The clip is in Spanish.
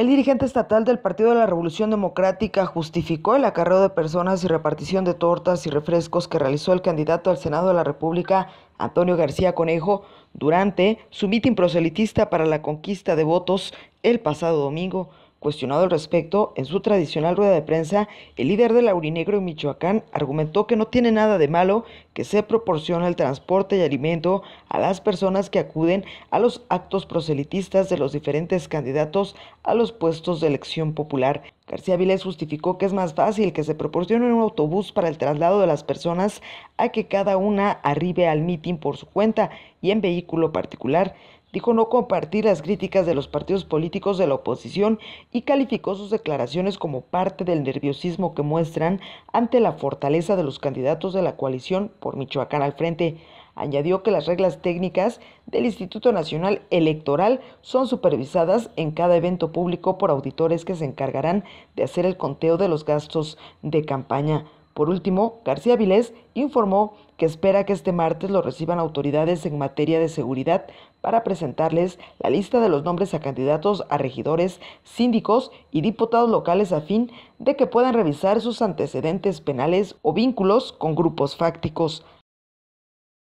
El dirigente estatal del Partido de la Revolución Democrática justificó el acarreo de personas y repartición de tortas y refrescos que realizó el candidato al Senado de la República, Antonio García Conejo, durante su mitin proselitista para la conquista de votos el pasado domingo Cuestionado al respecto, en su tradicional rueda de prensa, el líder de Laurinegro en Michoacán argumentó que no tiene nada de malo que se proporcione el transporte y alimento a las personas que acuden a los actos proselitistas de los diferentes candidatos a los puestos de elección popular. García Viles justificó que es más fácil que se proporcione un autobús para el traslado de las personas a que cada una arribe al mitin por su cuenta y en vehículo particular dijo no compartir las críticas de los partidos políticos de la oposición y calificó sus declaraciones como parte del nerviosismo que muestran ante la fortaleza de los candidatos de la coalición por Michoacán al frente. Añadió que las reglas técnicas del Instituto Nacional Electoral son supervisadas en cada evento público por auditores que se encargarán de hacer el conteo de los gastos de campaña. Por último, García Vilés informó que espera que este martes lo reciban autoridades en materia de seguridad para presentarles la lista de los nombres a candidatos a regidores, síndicos y diputados locales a fin de que puedan revisar sus antecedentes penales o vínculos con grupos fácticos.